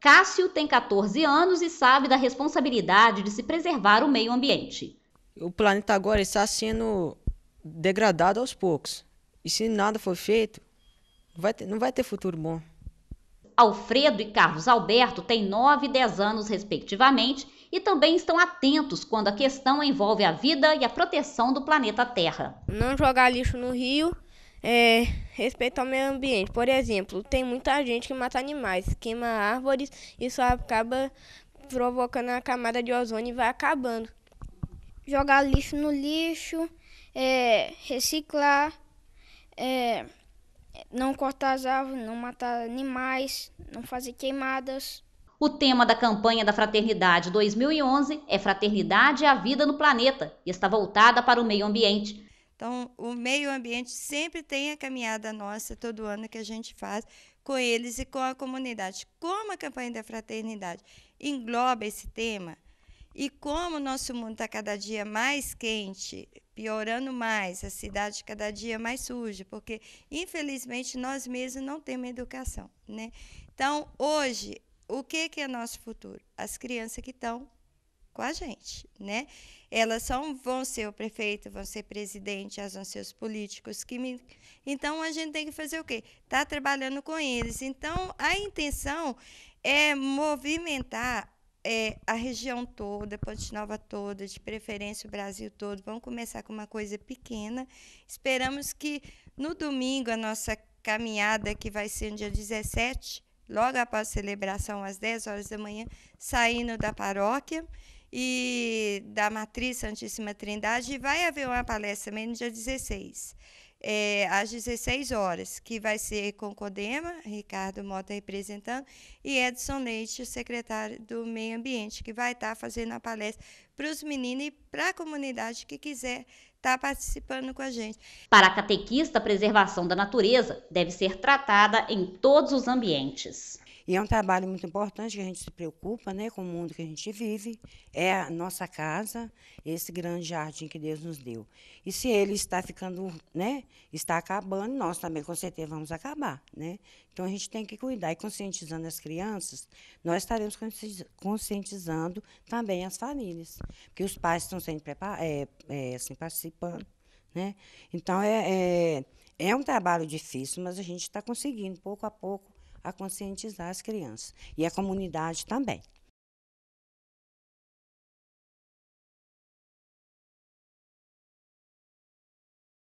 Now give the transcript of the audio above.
Cássio tem 14 anos e sabe da responsabilidade de se preservar o meio ambiente. O planeta agora está sendo degradado aos poucos. E se nada for feito, vai ter, não vai ter futuro bom. Alfredo e Carlos Alberto têm 9 e 10 anos, respectivamente, e também estão atentos quando a questão envolve a vida e a proteção do planeta Terra. Não jogar lixo no rio é, respeito ao meio ambiente. Por exemplo, tem muita gente que mata animais, queima árvores, isso acaba provocando a camada de ozônio e vai acabando. Jogar lixo no lixo, é, reciclar, é, não cortar as árvores, não matar animais, não fazer queimadas. O tema da campanha da Fraternidade 2011 é Fraternidade e a Vida no Planeta e está voltada para o meio ambiente. Então, o meio ambiente sempre tem a caminhada nossa, todo ano que a gente faz, com eles e com a comunidade. Como a campanha da fraternidade engloba esse tema e como o nosso mundo está cada dia mais quente, piorando mais, a cidade cada dia mais suja, porque, infelizmente, nós mesmos não temos educação. Né? Então, hoje, o que, que é nosso futuro? As crianças que estão com a gente, né? Elas são, vão ser o prefeito, vão ser presidente, elas vão ser os políticos que me... Então a gente tem que fazer o quê? Tá trabalhando com eles. Então a intenção é movimentar é, a região toda, Ponte Nova toda, de preferência o Brasil todo. Vamos começar com uma coisa pequena. Esperamos que no domingo a nossa caminhada, que vai ser no dia 17, logo após a celebração, às 10 horas da manhã, saindo da paróquia e da Matriz Santíssima Trindade. E vai haver uma palestra também no dia 16, é, às 16 horas, que vai ser com Codema, Ricardo Mota representando, e Edson Leite, o secretário do Meio Ambiente, que vai estar fazendo a palestra para os meninos e para a comunidade que quiser estar tá participando com a gente. Para a catequista, a preservação da natureza deve ser tratada em todos os ambientes. E é um trabalho muito importante que a gente se preocupa né, com o mundo que a gente vive, é a nossa casa, esse grande jardim que Deus nos deu. E se ele está ficando, né, está acabando, nós também com certeza vamos acabar. Né? Então a gente tem que cuidar e conscientizando as crianças, nós estaremos conscientizando também as famílias, porque os pais estão sendo é, é, assim, participando. Né? Então é, é, é um trabalho difícil, mas a gente está conseguindo pouco a pouco a conscientizar as crianças e a comunidade também.